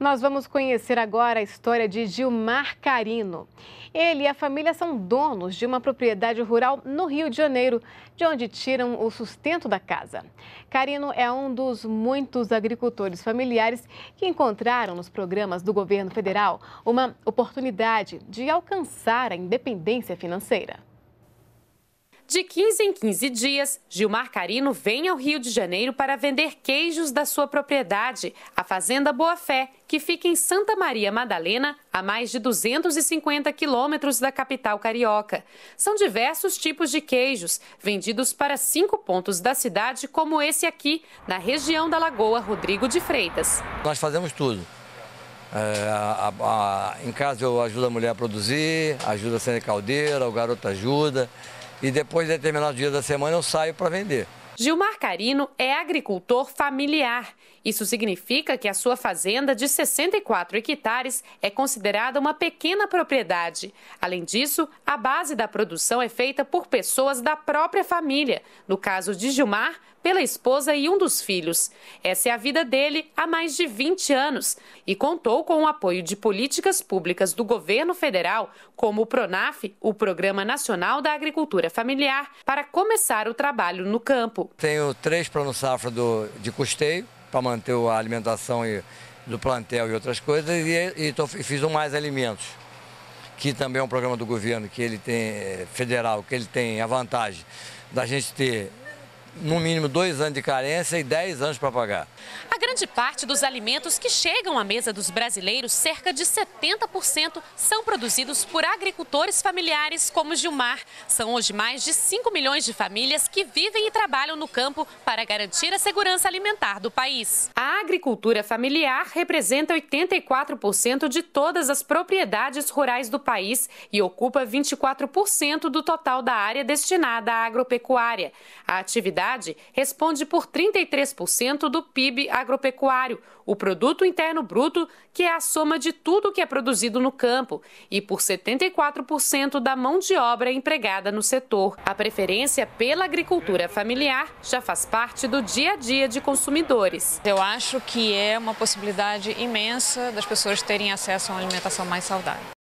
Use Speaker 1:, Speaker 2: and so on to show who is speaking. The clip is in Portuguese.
Speaker 1: Nós vamos conhecer agora a história de Gilmar Carino. Ele e a família são donos de uma propriedade rural no Rio de Janeiro, de onde tiram o sustento da casa. Carino é um dos muitos agricultores familiares que encontraram nos programas do governo federal uma oportunidade de alcançar a independência financeira.
Speaker 2: De 15 em 15 dias, Gilmar Carino vem ao Rio de Janeiro para vender queijos da sua propriedade, a Fazenda Boa Fé, que fica em Santa Maria Madalena, a mais de 250 quilômetros da capital carioca. São diversos tipos de queijos, vendidos para cinco pontos da cidade, como esse aqui, na região da Lagoa Rodrigo de Freitas.
Speaker 3: Nós fazemos tudo. É, a, a, a, em casa eu ajudo a mulher a produzir, ajudo a ser Caldeira, o garoto ajuda e depois, de determinados dias da semana, eu saio para vender.
Speaker 2: Gilmar Carino é agricultor familiar. Isso significa que a sua fazenda de 64 hectares é considerada uma pequena propriedade. Além disso, a base da produção é feita por pessoas da própria família. No caso de Gilmar, pela esposa e um dos filhos. Essa é a vida dele há mais de 20 anos e contou com o apoio de políticas públicas do governo federal, como o PRONAF, o Programa Nacional da Agricultura Familiar, para começar o trabalho no campo.
Speaker 3: Tenho três planos safra do, de custeio para manter a alimentação e, do plantel e outras coisas e, e, tô, e fiz um Mais Alimentos, que também é um programa do governo que ele tem eh, federal, que ele tem a vantagem da gente ter no mínimo dois anos de carência e dez anos para pagar.
Speaker 2: A grande parte dos alimentos que chegam à mesa dos brasileiros, cerca de 70%, são produzidos por agricultores familiares como Gilmar. São hoje mais de 5 milhões de famílias que vivem e trabalham no campo para garantir a segurança alimentar do país. A agricultura familiar representa 84% de todas as propriedades rurais do país e ocupa 24% do total da área destinada à agropecuária. A atividade atividade responde por 33% do PIB agropecuário, o produto interno bruto, que é a soma de tudo que é produzido no campo, e por 74% da mão de obra empregada no setor. A preferência pela agricultura familiar já faz parte do dia a dia de consumidores. Eu acho que é uma possibilidade imensa das pessoas terem acesso a uma alimentação mais saudável.